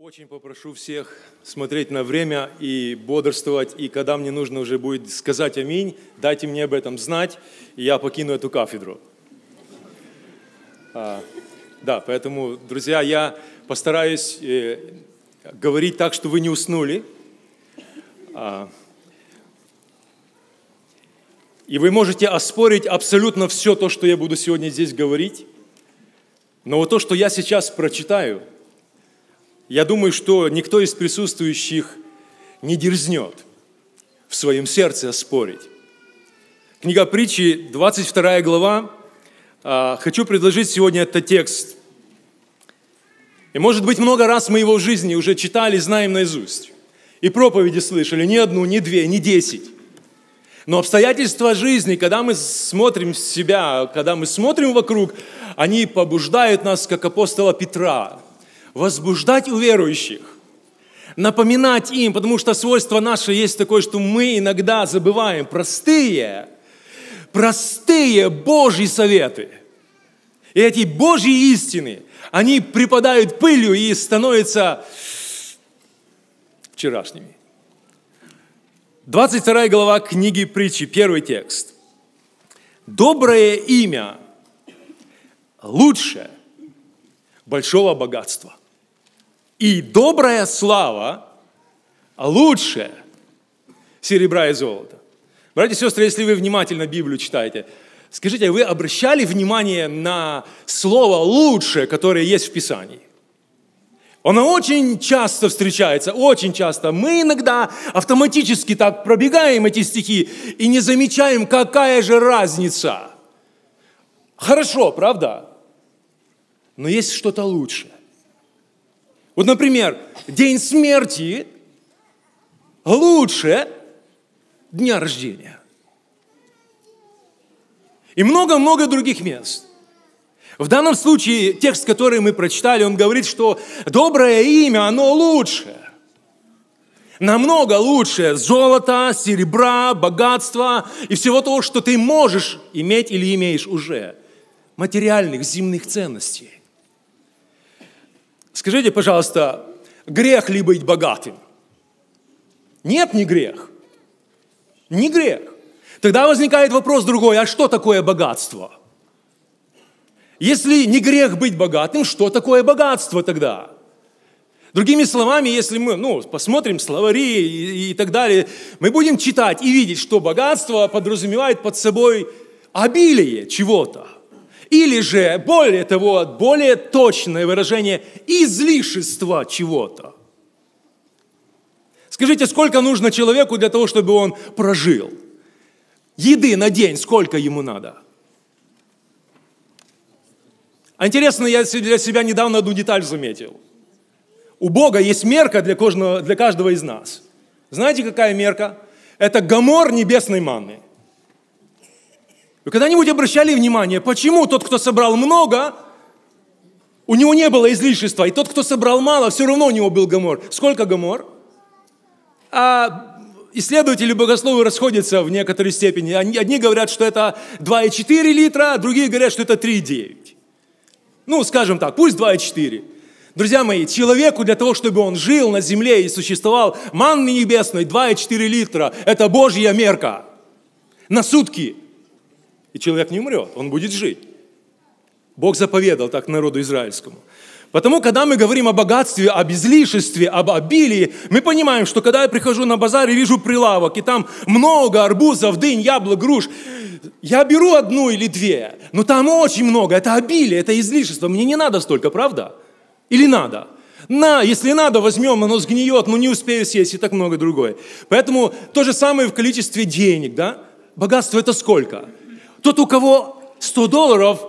Очень попрошу всех смотреть на время и бодрствовать, и когда мне нужно уже будет сказать аминь, дайте мне об этом знать, и я покину эту кафедру. А, да, поэтому, друзья, я постараюсь э, говорить так, что вы не уснули. А, и вы можете оспорить абсолютно все то, что я буду сегодня здесь говорить, но вот то, что я сейчас прочитаю – я думаю, что никто из присутствующих не дерзнет в своем сердце оспорить. Книга притчи, 22 глава. А, хочу предложить сегодня этот текст. И, может быть, много раз мы его в жизни уже читали, знаем наизусть. И проповеди слышали не одну, не две, не десять. Но обстоятельства жизни, когда мы смотрим в себя, когда мы смотрим вокруг, они побуждают нас, как апостола Петра, возбуждать у верующих, напоминать им, потому что свойство наше есть такое, что мы иногда забываем простые, простые Божьи советы. И эти Божьи истины, они припадают пылью и становятся вчерашними. 22 глава книги притчи, первый текст. Доброе имя лучше большого богатства – и добрая слава а лучше серебра и золота. Братья и сестры, если вы внимательно Библию читаете, скажите, вы обращали внимание на слово "лучшее", которое есть в Писании? Оно очень часто встречается, очень часто. Мы иногда автоматически так пробегаем эти стихи и не замечаем, какая же разница. Хорошо, правда? Но есть что-то лучшее. Вот, например, день смерти лучше дня рождения. И много-много других мест. В данном случае текст, который мы прочитали, он говорит, что доброе имя, оно лучше. Намного лучше золота, серебра, богатства и всего того, что ты можешь иметь или имеешь уже. Материальных, земных ценностей. Скажите, пожалуйста, грех ли быть богатым? Нет, не грех. Не грех. Тогда возникает вопрос другой, а что такое богатство? Если не грех быть богатым, что такое богатство тогда? Другими словами, если мы ну, посмотрим словари и, и так далее, мы будем читать и видеть, что богатство подразумевает под собой обилие чего-то. Или же, более того, более точное выражение – излишества чего-то. Скажите, сколько нужно человеку для того, чтобы он прожил? Еды на день сколько ему надо? Интересно, я для себя недавно одну деталь заметил. У Бога есть мерка для каждого, для каждого из нас. Знаете, какая мерка? Это гамор небесной манны. Вы когда-нибудь обращали внимание, почему тот, кто собрал много, у него не было излишества, и тот, кто собрал мало, все равно у него был гомор. Сколько гомор? А исследователи богословы расходятся в некоторой степени. Одни говорят, что это 2,4 литра, а другие говорят, что это 3,9. Ну, скажем так, пусть 2,4. Друзья мои, человеку для того, чтобы он жил на земле и существовал, манны небесной 2,4 литра – это Божья мерка на сутки – и человек не умрет, он будет жить. Бог заповедал так народу израильскому. Потому, когда мы говорим о богатстве, об излишестве, об обилии, мы понимаем, что когда я прихожу на базар и вижу прилавок, и там много арбузов, дынь, яблок, груш, я беру одну или две, но там очень много, это обилие, это излишество, мне не надо столько, правда? Или надо? На, если надо, возьмем, оно сгниет, но не успею съесть, и так много другое. Поэтому то же самое в количестве денег, да? Богатство это сколько? Сколько? Тот, у кого 100 долларов,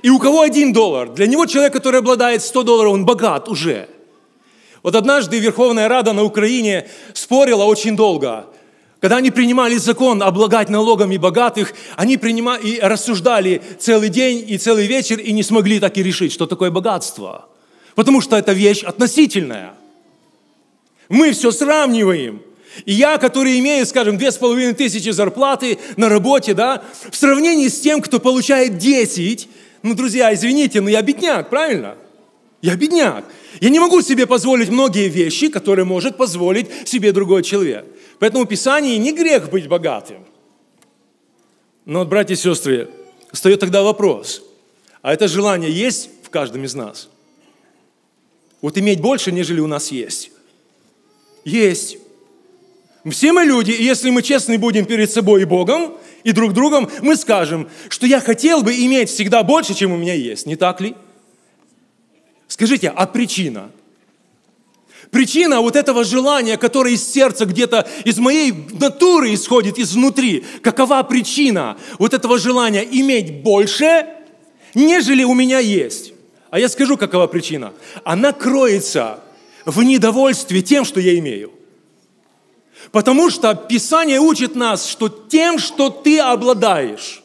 и у кого 1 доллар. Для него человек, который обладает 100 долларов, он богат уже. Вот однажды Верховная Рада на Украине спорила очень долго. Когда они принимали закон облагать налогами богатых, они принимали, и рассуждали целый день и целый вечер и не смогли так и решить, что такое богатство. Потому что это вещь относительная. Мы все сравниваем – и я, который имею, скажем, две с половиной тысячи зарплаты на работе, да, в сравнении с тем, кто получает 10, ну, друзья, извините, но я бедняк, правильно? Я бедняк. Я не могу себе позволить многие вещи, которые может позволить себе другой человек. Поэтому в Писании не грех быть богатым. Но, братья и сестры, встает тогда вопрос, а это желание есть в каждом из нас? Вот иметь больше, нежели у нас есть. Есть. Все мы люди, и если мы честны будем перед собой и Богом, и друг другом, мы скажем, что я хотел бы иметь всегда больше, чем у меня есть. Не так ли? Скажите, а причина? Причина вот этого желания, которое из сердца где-то, из моей натуры исходит, изнутри. Какова причина вот этого желания иметь больше, нежели у меня есть? А я скажу, какова причина. Она кроется в недовольстве тем, что я имею. Потому что Писание учит нас, что тем, что ты обладаешь,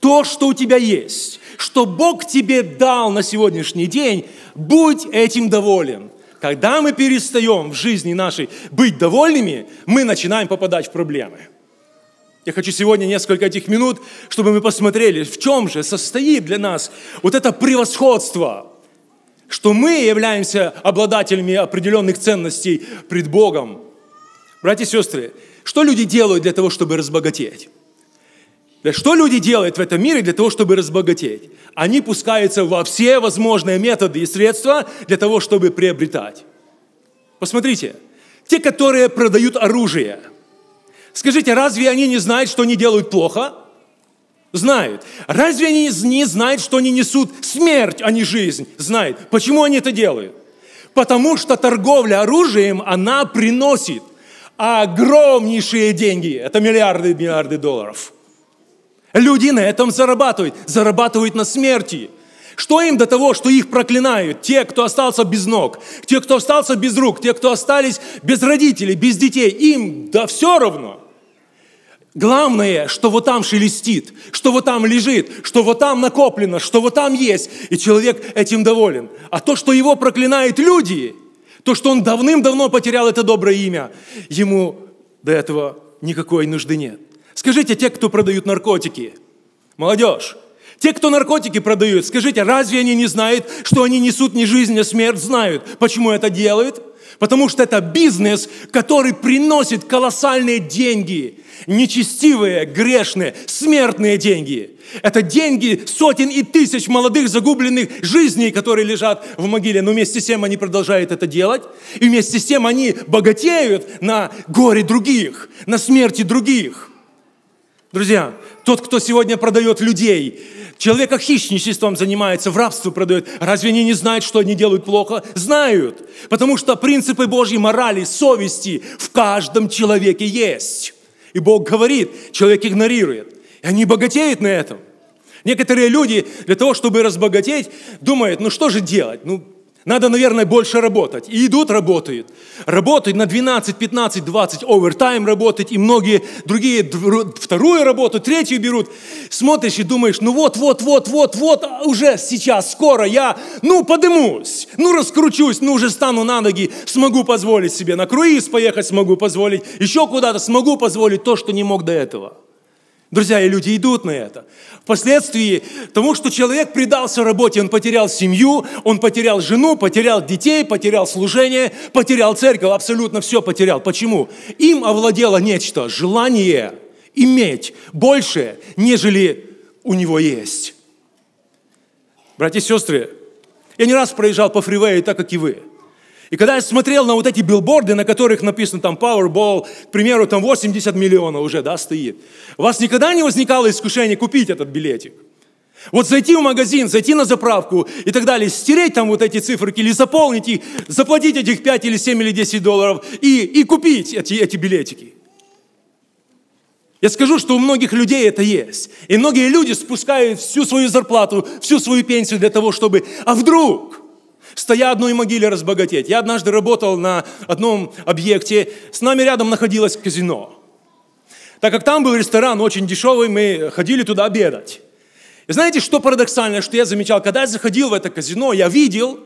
то, что у тебя есть, что Бог тебе дал на сегодняшний день, будь этим доволен. Когда мы перестаем в жизни нашей быть довольными, мы начинаем попадать в проблемы. Я хочу сегодня несколько этих минут, чтобы мы посмотрели, в чем же состоит для нас вот это превосходство, что мы являемся обладателями определенных ценностей пред Богом – Братья и сестры, что люди делают для того, чтобы разбогатеть? Что люди делают в этом мире для того, чтобы разбогатеть? Они пускаются во все возможные методы и средства для того, чтобы приобретать. Посмотрите, те, которые продают оружие. Скажите, разве они не знают, что они делают плохо? Знают. Разве они не знают, что они несут смерть, а не жизнь? Знают. Почему они это делают? Потому что торговля оружием, она приносит огромнейшие деньги. Это миллиарды, и миллиарды долларов. Люди на этом зарабатывают. Зарабатывают на смерти. Что им до того, что их проклинают? Те, кто остался без ног, те, кто остался без рук, те, кто остались без родителей, без детей. Им да все равно. Главное, что вот там шелестит, что вот там лежит, что вот там накоплено, что вот там есть. И человек этим доволен. А то, что его проклинают люди – то, что он давным-давно потерял это доброе имя, ему до этого никакой нужды нет. Скажите, те, кто продают наркотики, молодежь, те, кто наркотики продают, скажите, разве они не знают, что они несут не жизнь, а смерть, знают, почему это делают? Потому что это бизнес, который приносит колоссальные деньги. Нечестивые, грешные, смертные деньги. Это деньги сотен и тысяч молодых загубленных жизней, которые лежат в могиле. Но вместе с тем они продолжают это делать. И вместе с тем они богатеют на горе других, на смерти других – Друзья, тот, кто сегодня продает людей, человека хищничеством занимается, в рабство продает, разве они не знают, что они делают плохо? Знают, потому что принципы Божьей морали, совести в каждом человеке есть. И Бог говорит, человек игнорирует. И они богатеют на этом. Некоторые люди для того, чтобы разбогатеть, думают, ну что же делать? Ну, надо, наверное, больше работать. И идут, работают. Работают на 12, 15, 20, овертайм работать, и многие другие вторую работу, третью берут. Смотришь и думаешь, ну вот, вот, вот, вот, вот, а уже сейчас, скоро я, ну, подымусь, ну, раскручусь, ну, уже стану на ноги, смогу позволить себе на круиз поехать, смогу позволить, еще куда-то смогу позволить то, что не мог до этого. Друзья, и люди идут на это. Впоследствии тому, что человек предался работе, он потерял семью, он потерял жену, потерял детей, потерял служение, потерял церковь, абсолютно все потерял. Почему? Им овладело нечто, желание иметь больше, нежели у него есть. Братья и сестры, я не раз проезжал по фривею, так как и вы – и когда я смотрел на вот эти билборды, на которых написано там Powerball, к примеру, там 80 миллионов уже, да, стоит, у вас никогда не возникало искушение купить этот билетик? Вот зайти в магазин, зайти на заправку и так далее, стереть там вот эти цифры или заполнить их, заплатить этих 5 или 7 или 10 долларов и, и купить эти, эти билетики. Я скажу, что у многих людей это есть. И многие люди спускают всю свою зарплату, всю свою пенсию для того, чтобы... А вдруг? стоя одной могиле разбогатеть. Я однажды работал на одном объекте, с нами рядом находилось казино. Так как там был ресторан очень дешевый, мы ходили туда обедать. И знаете, что парадоксальное, что я замечал? Когда я заходил в это казино, я видел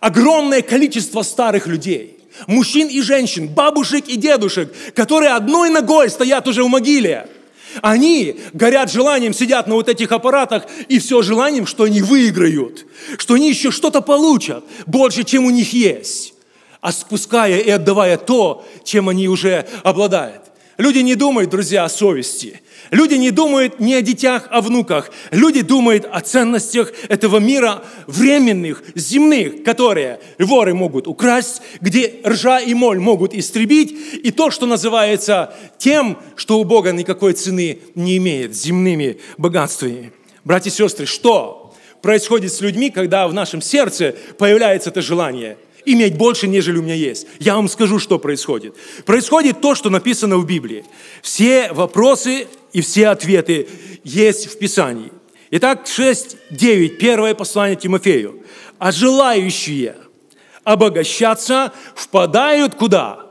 огромное количество старых людей. Мужчин и женщин, бабушек и дедушек, которые одной ногой стоят уже у могиле – они горят желанием, сидят на вот этих аппаратах и все желанием, что они выиграют, что они еще что-то получат больше, чем у них есть, а спуская и отдавая то, чем они уже обладают. Люди не думают, друзья, о совести. Люди не думают не о детях, а о внуках. Люди думают о ценностях этого мира временных, земных, которые воры могут украсть, где ржа и моль могут истребить, и то, что называется тем, что у Бога никакой цены не имеет, земными богатствами. Братья и сестры, что происходит с людьми, когда в нашем сердце появляется это желание – иметь больше, нежели у меня есть. Я вам скажу, что происходит. Происходит то, что написано в Библии. Все вопросы и все ответы есть в Писании. Итак, 6.9, первое послание Тимофею. «А желающие обогащаться впадают куда?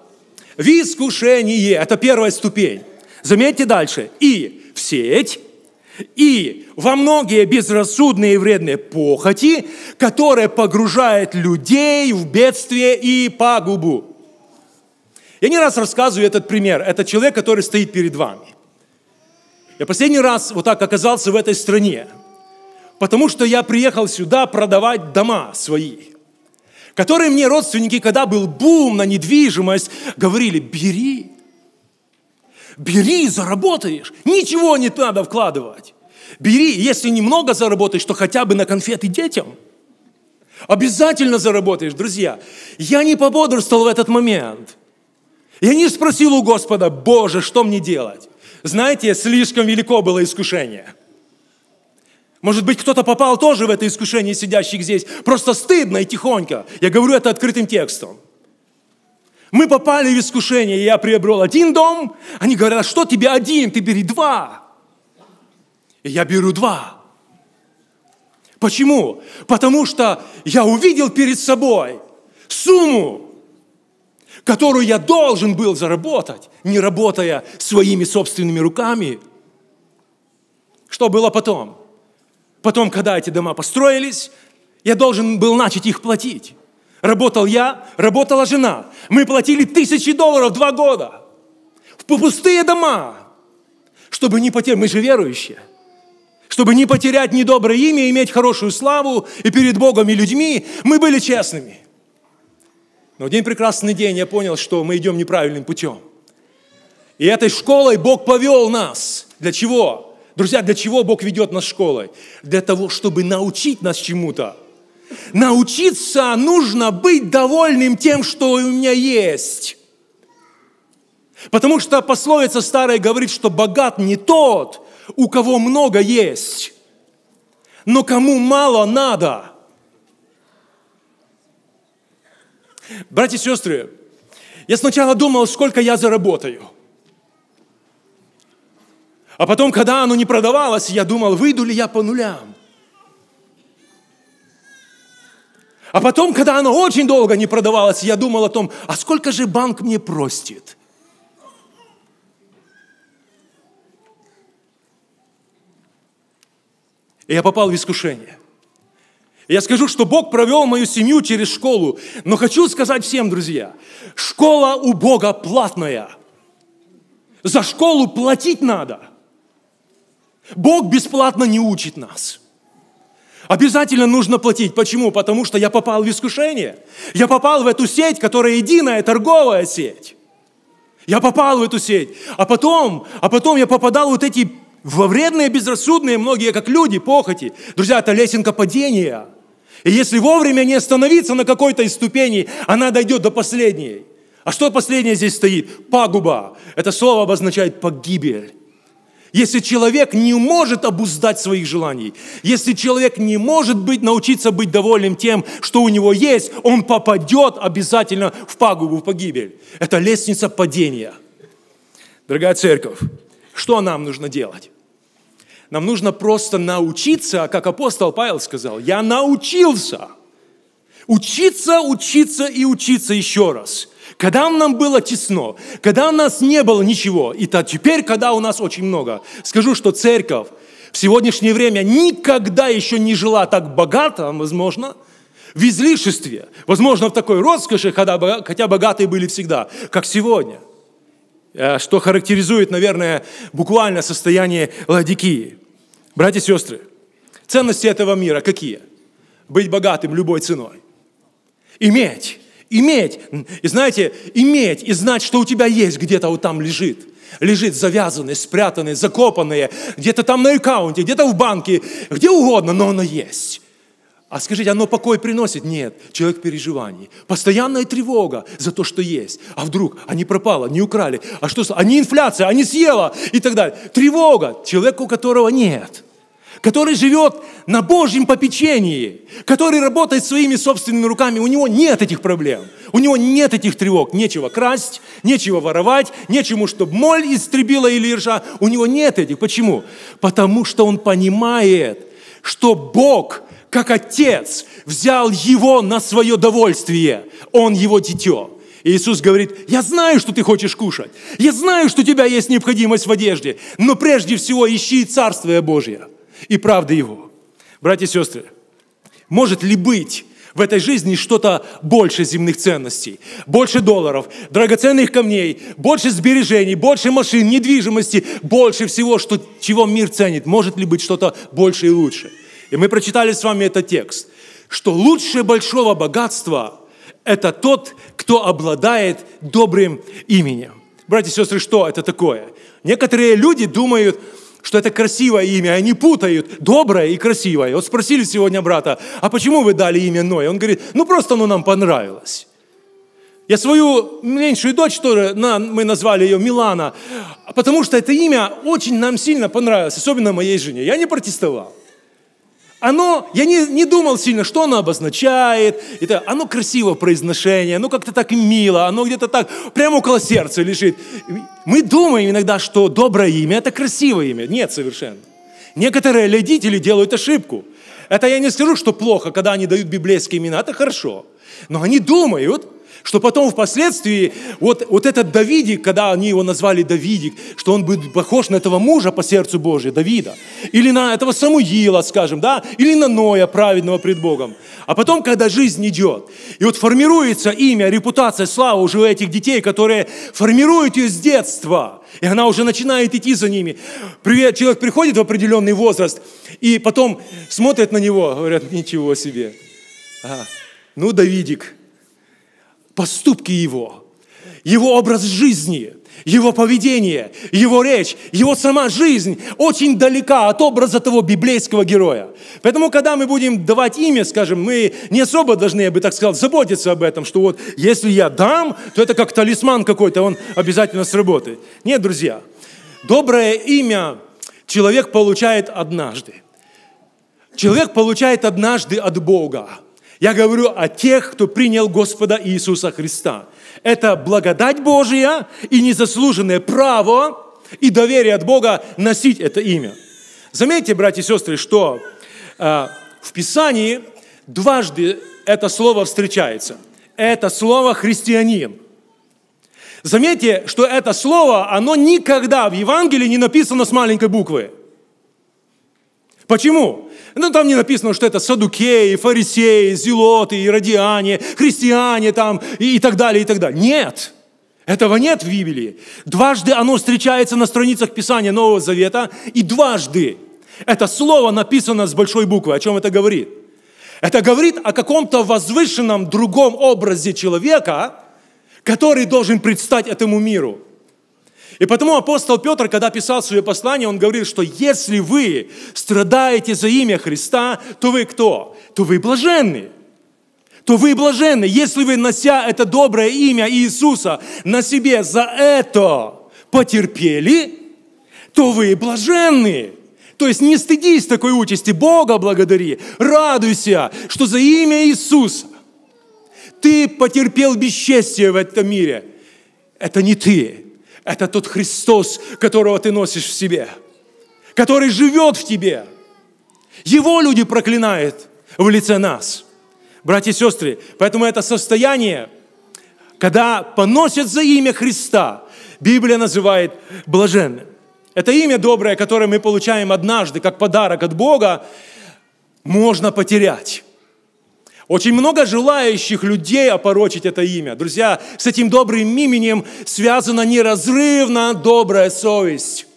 В искушение». Это первая ступень. Заметьте дальше. «И в сеть, и во многие безрассудные и вредные похоти, которые погружают людей в бедствие и пагубу. Я не раз рассказываю этот пример. Это человек, который стоит перед вами. Я последний раз вот так оказался в этой стране, потому что я приехал сюда продавать дома свои, которые мне родственники, когда был бум на недвижимость, говорили, бери, Бери и заработаешь. Ничего не надо вкладывать. Бери, если немного заработаешь, то хотя бы на конфеты детям. Обязательно заработаешь, друзья. Я не пободрствовал в этот момент. Я не спросил у Господа, Боже, что мне делать? Знаете, слишком велико было искушение. Может быть, кто-то попал тоже в это искушение, сидящих здесь. Просто стыдно и тихонько. Я говорю это открытым текстом. Мы попали в искушение, я приобрел один дом. Они говорят, что тебе один, ты бери два. И я беру два. Почему? Потому что я увидел перед собой сумму, которую я должен был заработать, не работая своими собственными руками. Что было потом? Потом, когда эти дома построились, я должен был начать их платить. Работал я, работала жена. Мы платили тысячи долларов два года в пустые дома, чтобы не потерять, мы же верующие, чтобы не потерять недоброе имя, иметь хорошую славу и перед Богом и людьми, мы были честными. Но один прекрасный день я понял, что мы идем неправильным путем. И этой школой Бог повел нас. Для чего? Друзья, для чего Бог ведет нас школой? Для того, чтобы научить нас чему-то – Научиться нужно быть довольным тем, что у меня есть. Потому что пословица старая говорит, что богат не тот, у кого много есть, но кому мало надо. Братья и сестры, я сначала думал, сколько я заработаю. А потом, когда оно не продавалось, я думал, выйду ли я по нулям. А потом, когда она очень долго не продавалась, я думал о том, а сколько же банк мне простит? И я попал в искушение. Я скажу, что Бог провел мою семью через школу, но хочу сказать всем, друзья, школа у Бога платная. За школу платить надо. Бог бесплатно не учит нас. Обязательно нужно платить. Почему? Потому что я попал в искушение. Я попал в эту сеть, которая единая торговая сеть. Я попал в эту сеть. А потом, а потом я попадал вот эти во вредные, безрассудные, многие как люди, похоти. Друзья, это лесенка падения. И если вовремя не остановиться на какой-то из ступеней, она дойдет до последней. А что последнее здесь стоит? Пагуба. Это слово обозначает погибель. Если человек не может обуздать своих желаний, если человек не может быть, научиться быть довольным тем, что у него есть, он попадет обязательно в пагубу, в погибель. Это лестница падения. Дорогая церковь, что нам нужно делать? Нам нужно просто научиться, как апостол Павел сказал, я научился. Учиться, учиться и учиться еще раз – когда нам было тесно, когда у нас не было ничего, и то теперь, когда у нас очень много, скажу, что церковь в сегодняшнее время никогда еще не жила так богато, возможно, в излишестве, возможно, в такой роскоши, когда, хотя богатые были всегда, как сегодня, э, что характеризует, наверное, буквально состояние Ладикии. Братья и сестры, ценности этого мира какие? Быть богатым любой ценой. Иметь Иметь, и знаете, иметь, и знать, что у тебя есть где-то вот там лежит. Лежит завязанный, спрятанный, закопанный, где-то там на аккаунте, где-то в банке, где угодно, но оно есть. А скажите, оно покой приносит? Нет. Человек переживаний. Постоянная тревога за то, что есть. А вдруг? А пропало, не украли. А что? А не инфляция, а не съела и так далее. Тревога. человеку у которого нет – который живет на Божьем попечении, который работает своими собственными руками, у него нет этих проблем, у него нет этих тревог, нечего красть, нечего воровать, нечему, чтобы моль истребила или ржа, у него нет этих. Почему? Потому что он понимает, что Бог, как отец, взял его на свое довольствие, он его дитё. И Иисус говорит, я знаю, что ты хочешь кушать, я знаю, что у тебя есть необходимость в одежде, но прежде всего ищи Царствие Божье и правда Его. Братья и сестры, может ли быть в этой жизни что-то больше земных ценностей, больше долларов, драгоценных камней, больше сбережений, больше машин, недвижимости, больше всего, что, чего мир ценит. Может ли быть что-то больше и лучше? И мы прочитали с вами этот текст, что лучшее большого богатства – это тот, кто обладает добрым именем. Братья и сестры, что это такое? Некоторые люди думают, что это красивое имя, они путают доброе и красивое. Вот спросили сегодня брата, а почему вы дали имя Ной? Он говорит, ну просто оно нам понравилось. Я свою меньшую дочь тоже, мы назвали ее Милана, потому что это имя очень нам сильно понравилось, особенно моей жене. Я не протестовал оно, я не, не думал сильно, что оно обозначает. Это, оно красиво произношение, оно как-то так мило, оно где-то так прямо около сердца лежит. Мы думаем иногда, что доброе имя – это красивое имя. Нет, совершенно. Некоторые родители делают ошибку. Это я не скажу, что плохо, когда они дают библейские имена, это хорошо. Но они думают, что потом впоследствии, вот, вот этот Давидик, когда они его назвали Давидик, что он будет похож на этого мужа по сердцу Божию, Давида. Или на этого Самуила, скажем, да? Или на Ноя, праведного пред Богом. А потом, когда жизнь идет, и вот формируется имя, репутация, слава уже у этих детей, которые формируют ее с детства. И она уже начинает идти за ними. Привет, человек приходит в определенный возраст, и потом смотрят на него, говорят, ничего себе. Ага. Ну, Давидик, поступки его, его образ жизни, его поведение, его речь, его сама жизнь очень далека от образа того библейского героя. Поэтому, когда мы будем давать имя, скажем, мы не особо должны, я бы так сказал, заботиться об этом, что вот если я дам, то это как талисман какой-то, он обязательно сработает. Нет, друзья, доброе имя человек получает однажды. Человек получает однажды от Бога. Я говорю о тех, кто принял Господа Иисуса Христа. Это благодать Божья и незаслуженное право и доверие от Бога носить это имя. Заметьте, братья и сестры, что э, в Писании дважды это слово встречается. Это слово христианин. Заметьте, что это слово, оно никогда в Евангелии не написано с маленькой буквы. Почему? Ну, там не написано, что это садукеи, фарисеи, зелоты, иродиане, христиане там и, и так далее, и так далее. Нет! Этого нет в Библии. Дважды оно встречается на страницах Писания Нового Завета, и дважды это слово написано с большой буквы. О чем это говорит? Это говорит о каком-то возвышенном другом образе человека, который должен предстать этому миру – и потому апостол Петр, когда писал свое послание, он говорил, что если вы страдаете за имя Христа, то вы кто? То вы блаженны. То вы блаженны, если вы, нося это доброе имя Иисуса на себе за это потерпели, то вы блаженны. То есть не стыдись такой участи, Бога благодари, радуйся, что за имя Иисуса ты потерпел бесчестие в этом мире. Это не ты, это тот Христос, которого ты носишь в себе, который живет в тебе. Его люди проклинают в лице нас. Братья и сестры, поэтому это состояние, когда поносят за имя Христа, Библия называет блаженным. Это имя доброе, которое мы получаем однажды, как подарок от Бога, можно потерять. Очень много желающих людей опорочить это имя. Друзья, с этим добрым именем связана неразрывно добрая совесть,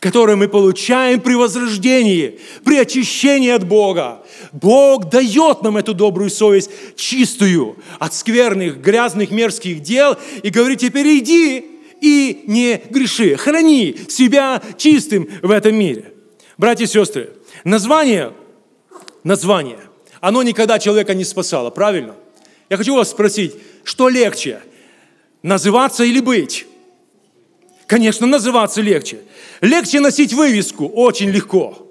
которую мы получаем при возрождении, при очищении от Бога. Бог дает нам эту добрую совесть чистую от скверных, грязных, мерзких дел и говорит, теперь иди и не греши, храни себя чистым в этом мире. Братья и сестры, название, название – оно никогда человека не спасало, правильно? Я хочу вас спросить, что легче, называться или быть? Конечно, называться легче. Легче носить вывеску, очень легко.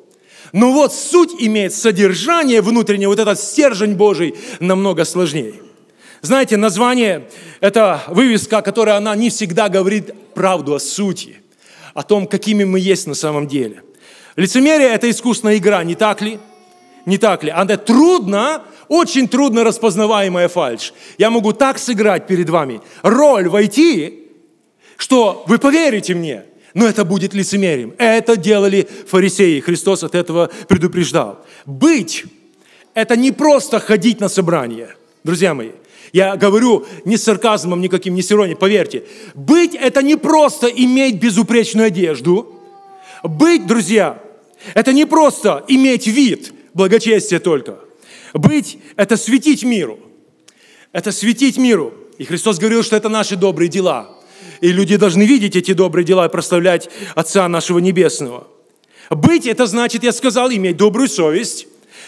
Но вот суть имеет содержание внутреннее, вот этот стержень Божий намного сложнее. Знаете, название – это вывеска, которая она не всегда говорит правду о сути, о том, какими мы есть на самом деле. Лицемерие – это искусная игра, не так ли? не так ли? Она трудно, очень трудно распознаваемая фальш. Я могу так сыграть перед вами, роль войти, что вы поверите мне, но это будет лицемерием. Это делали фарисеи, Христос от этого предупреждал. Быть – это не просто ходить на собрание, друзья мои. Я говорю не с сарказмом никаким, не с иронией, поверьте. Быть – это не просто иметь безупречную одежду. Быть, друзья, это не просто иметь вид – благочестие только. Быть – это светить миру. Это светить миру. И Христос говорил, что это наши добрые дела. И люди должны видеть эти добрые дела и прославлять Отца нашего Небесного. Быть – это значит, я сказал, иметь добрую совесть.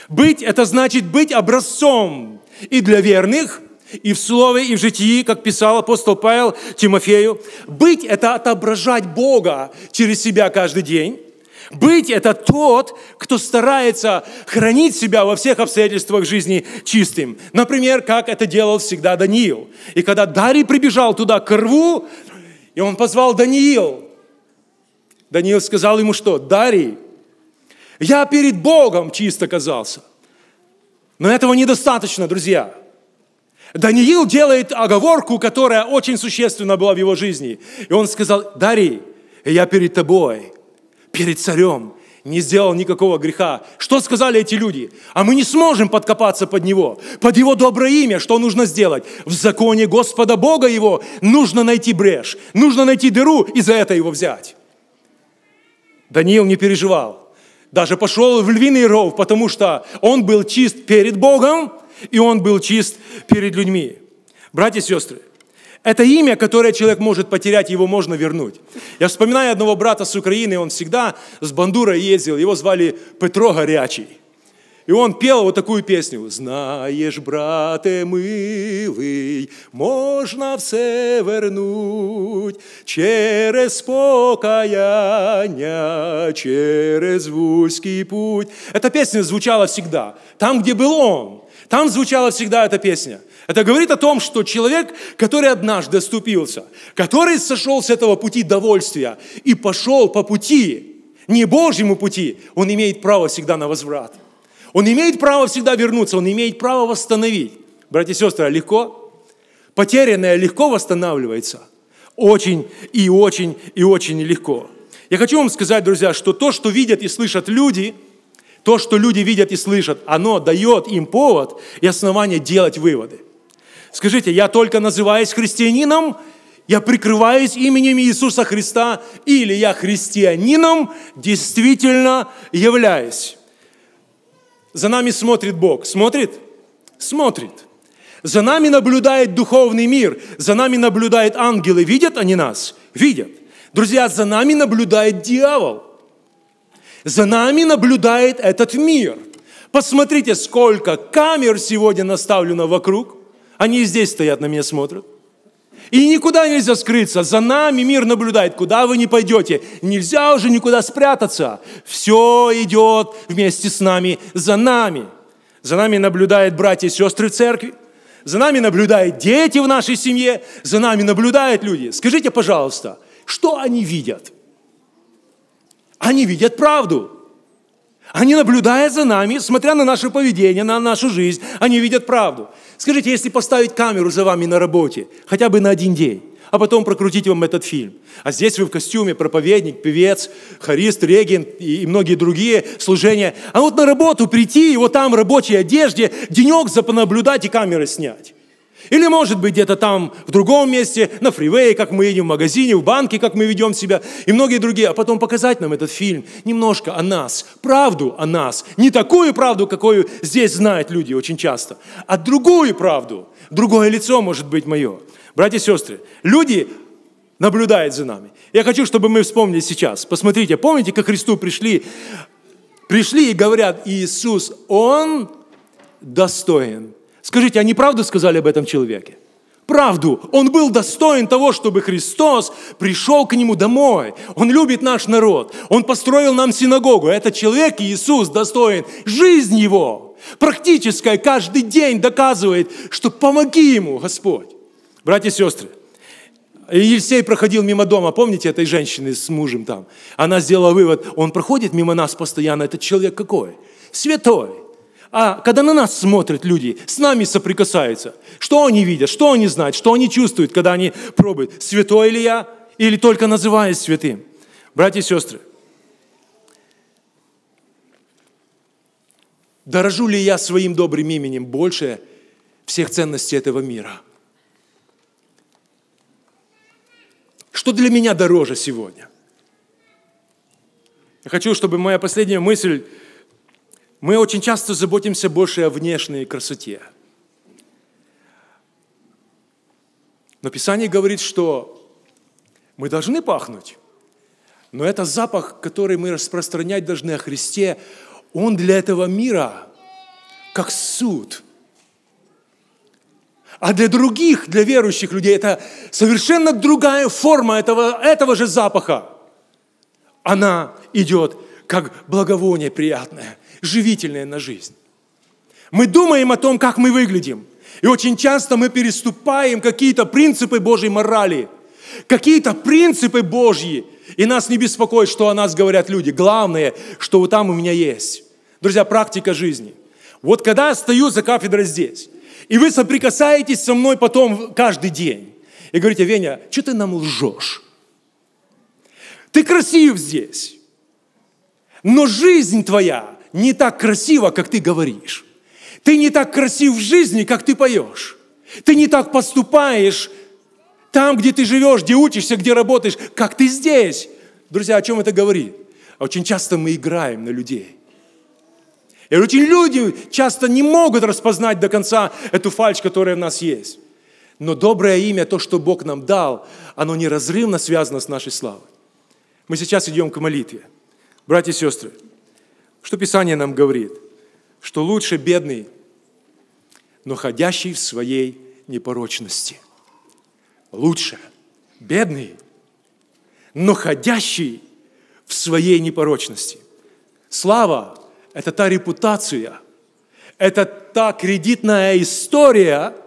Быть – это значит быть образцом и для верных, и в слове, и в житии, как писал апостол Павел Тимофею. Быть – это отображать Бога через себя каждый день. Быть – это тот, кто старается хранить себя во всех обстоятельствах жизни чистым. Например, как это делал всегда Даниил. И когда Дарий прибежал туда к рву, и он позвал Даниил, Даниил сказал ему что? Дарий, я перед Богом чист оказался. Но этого недостаточно, друзья. Даниил делает оговорку, которая очень существенна была в его жизни. И он сказал, Дарий, я перед тобой – перед царем, не сделал никакого греха. Что сказали эти люди? А мы не сможем подкопаться под него, под его доброе имя. Что нужно сделать? В законе Господа Бога его нужно найти брешь, нужно найти дыру и за это его взять. Даниил не переживал. Даже пошел в львиный ров, потому что он был чист перед Богом, и он был чист перед людьми. Братья и сестры, это имя, которое человек может потерять, его можно вернуть. Я вспоминаю одного брата с Украины, он всегда с бандура ездил, его звали Петро Горячий. И он пел вот такую песню. «Знаешь, брате милый, можно все вернуть через покаяние, через узкий путь». Эта песня звучала всегда. Там, где был он, там звучала всегда эта песня. Это говорит о том, что человек, который однажды ступился, который сошел с этого пути довольствия и пошел по пути, не Божьему пути, он имеет право всегда на возврат. Он имеет право всегда вернуться, он имеет право восстановить. Братья и сестры, легко? Потерянное легко восстанавливается. Очень и очень и очень легко. Я хочу вам сказать, друзья, что то, что видят и слышат люди – то, что люди видят и слышат, оно дает им повод и основание делать выводы. Скажите, я только называюсь христианином, я прикрываюсь именем Иисуса Христа, или я христианином действительно являюсь. За нами смотрит Бог. Смотрит? Смотрит. За нами наблюдает духовный мир. За нами наблюдают ангелы. Видят они нас? Видят. Друзья, за нами наблюдает дьявол. За нами наблюдает этот мир. Посмотрите, сколько камер сегодня наставлено вокруг – они и здесь стоят, на меня смотрят. И никуда нельзя скрыться. За нами мир наблюдает. Куда вы не пойдете? Нельзя уже никуда спрятаться. Все идет вместе с нами, за нами. За нами наблюдают братья и сестры в церкви. За нами наблюдают дети в нашей семье. За нами наблюдают люди. Скажите, пожалуйста, что они видят? Они видят правду. Они, наблюдают за нами, смотря на наше поведение, на нашу жизнь, они видят правду. Скажите, если поставить камеру за вами на работе, хотя бы на один день, а потом прокрутить вам этот фильм. А здесь вы в костюме, проповедник, певец, хорист, регент и, многие другие служения. А вот на работу прийти, и вот там в рабочей одежде денек запонаблюдать и камеры снять. Или, может быть, где-то там, в другом месте, на фривее, как мы едем в магазине, в банке, как мы ведем себя, и многие другие. А потом показать нам этот фильм немножко о нас, правду о нас. Не такую правду, какую здесь знают люди очень часто, а другую правду. Другое лицо может быть мое. Братья и сестры, люди наблюдают за нами. Я хочу, чтобы мы вспомнили сейчас. Посмотрите, помните, как Христу пришли? Пришли и говорят, Иисус, Он достоин Скажите, они а правду сказали об этом человеке? правду. Он был достоин того, чтобы Христос пришел к нему домой. Он любит наш народ. Он построил нам синагогу. Этот человек, Иисус, достоин. Жизнь его практическая каждый день доказывает, что помоги ему, Господь. Братья и сестры, Елисей проходил мимо дома, помните этой женщины с мужем там? Она сделала вывод, он проходит мимо нас постоянно, этот человек какой? Святой. А когда на нас смотрят люди, с нами соприкасаются, что они видят, что они знают, что они чувствуют, когда они пробуют, святой ли я или только называясь святым. Братья и сестры, дорожу ли я своим добрым именем больше всех ценностей этого мира? Что для меня дороже сегодня? Я хочу, чтобы моя последняя мысль мы очень часто заботимся больше о внешней красоте. Но Писание говорит, что мы должны пахнуть. Но это запах, который мы распространять должны о Христе, он для этого мира как суд. А для других, для верующих людей, это совершенно другая форма этого, этого же запаха. Она идет как благовоние приятное – живительное на жизнь. Мы думаем о том, как мы выглядим. И очень часто мы переступаем какие-то принципы Божьей морали, какие-то принципы Божьи. И нас не беспокоит, что о нас говорят люди. Главное, что вот там у меня есть. Друзья, практика жизни. Вот когда я стою за кафедрой здесь, и вы соприкасаетесь со мной потом каждый день, и говорите, Веня, что ты нам лжешь? Ты красив здесь, но жизнь твоя – не так красиво, как ты говоришь. Ты не так красив в жизни, как ты поешь. Ты не так поступаешь там, где ты живешь, где учишься, где работаешь, как ты здесь. Друзья, о чем это говорит? Очень часто мы играем на людей. И очень люди часто не могут распознать до конца эту фальш, которая в нас есть. Но доброе имя, то, что Бог нам дал, оно неразрывно связано с нашей славой. Мы сейчас идем к молитве. Братья и сестры, что Писание нам говорит? Что лучше бедный, но ходящий в своей непорочности. Лучше бедный, но ходящий в своей непорочности. Слава – это та репутация, это та кредитная история –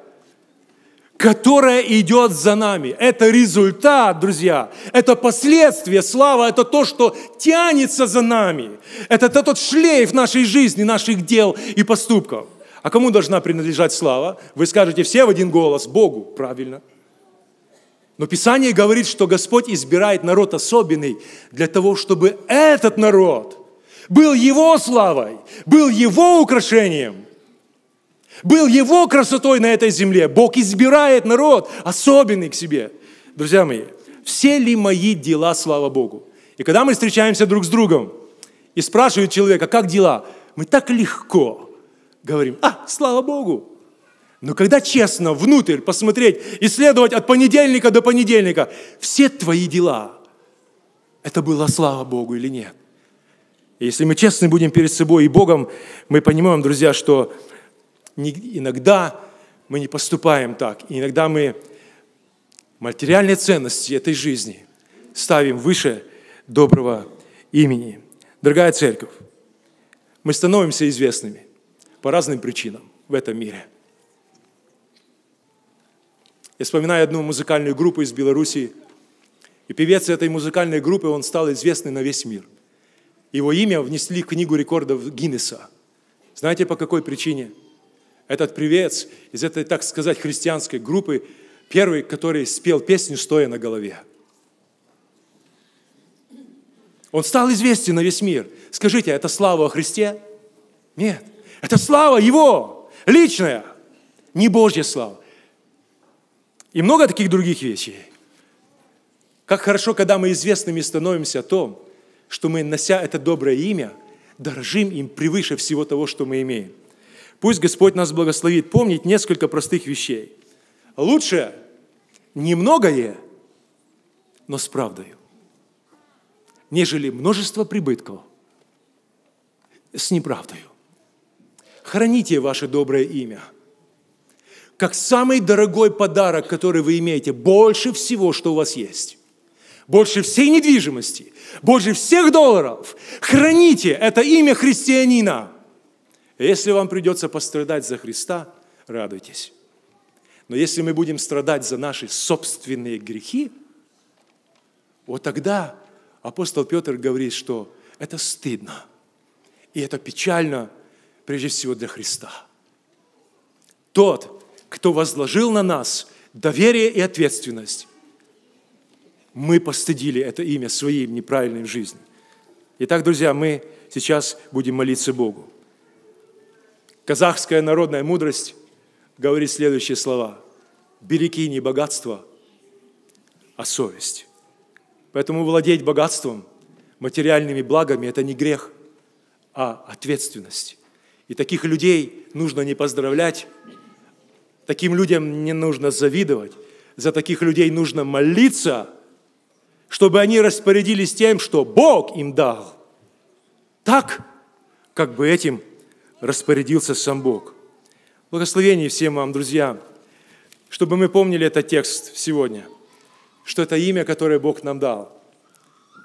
которая идет за нами. Это результат, друзья. Это последствия слава, это то, что тянется за нами. Это, это тот шлейф нашей жизни, наших дел и поступков. А кому должна принадлежать слава? Вы скажете все в один голос, Богу, правильно. Но Писание говорит, что Господь избирает народ особенный для того, чтобы этот народ был Его славой, был Его украшением – был Его красотой на этой земле. Бог избирает народ, особенный к себе. Друзья мои, все ли мои дела, слава Богу? И когда мы встречаемся друг с другом и спрашивают человека, как дела, мы так легко говорим, а, слава Богу. Но когда честно внутрь посмотреть, исследовать от понедельника до понедельника, все твои дела, это было слава Богу или нет? И если мы честны будем перед собой и Богом, мы понимаем, друзья, что иногда мы не поступаем так. И иногда мы материальные ценности этой жизни ставим выше доброго имени. Дорогая церковь, мы становимся известными по разным причинам в этом мире. Я вспоминаю одну музыкальную группу из Белоруссии, и певец этой музыкальной группы, он стал известный на весь мир. Его имя внесли в книгу рекордов Гиннеса. Знаете, по какой причине? – этот привец из этой, так сказать, христианской группы, первый, который спел песню «Стоя на голове». Он стал известен на весь мир. Скажите, это слава о Христе? Нет. Это слава Его, личная, не Божья слава. И много таких других вещей. Как хорошо, когда мы известными становимся о том, что мы, нося это доброе имя, дорожим им превыше всего того, что мы имеем. Пусть Господь нас благословит помнить несколько простых вещей. Лучше немногое, но с правдою, нежели множество прибытков с неправдою. Храните ваше доброе имя – как самый дорогой подарок, который вы имеете, больше всего, что у вас есть. Больше всей недвижимости, больше всех долларов. Храните это имя христианина – если вам придется пострадать за Христа, радуйтесь. Но если мы будем страдать за наши собственные грехи, вот тогда апостол Петр говорит, что это стыдно. И это печально, прежде всего, для Христа. Тот, кто возложил на нас доверие и ответственность, мы постыдили это имя своим неправильной жизнью. Итак, друзья, мы сейчас будем молиться Богу. Казахская народная мудрость говорит следующие слова. «Береги не богатство, а совесть». Поэтому владеть богатством, материальными благами – это не грех, а ответственность. И таких людей нужно не поздравлять, таким людям не нужно завидовать, за таких людей нужно молиться, чтобы они распорядились тем, что Бог им дал, так, как бы этим распорядился сам Бог. Благословений всем вам, друзья, чтобы мы помнили этот текст сегодня, что это имя, которое Бог нам дал.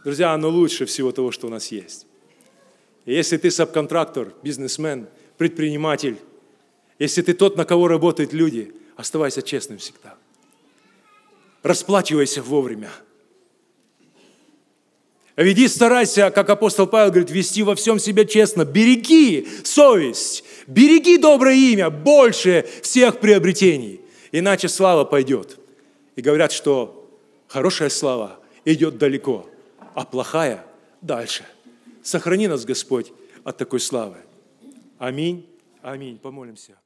Друзья, оно лучше всего того, что у нас есть. И если ты субконтрактор, бизнесмен, предприниматель, если ты тот, на кого работают люди, оставайся честным всегда. Расплачивайся вовремя – а веди, старайся, как апостол Павел говорит, вести во всем себя честно. Береги совесть, береги доброе имя, больше всех приобретений. Иначе слава пойдет. И говорят, что хорошая слава идет далеко, а плохая – дальше. Сохрани нас, Господь, от такой славы. Аминь. Аминь. Помолимся.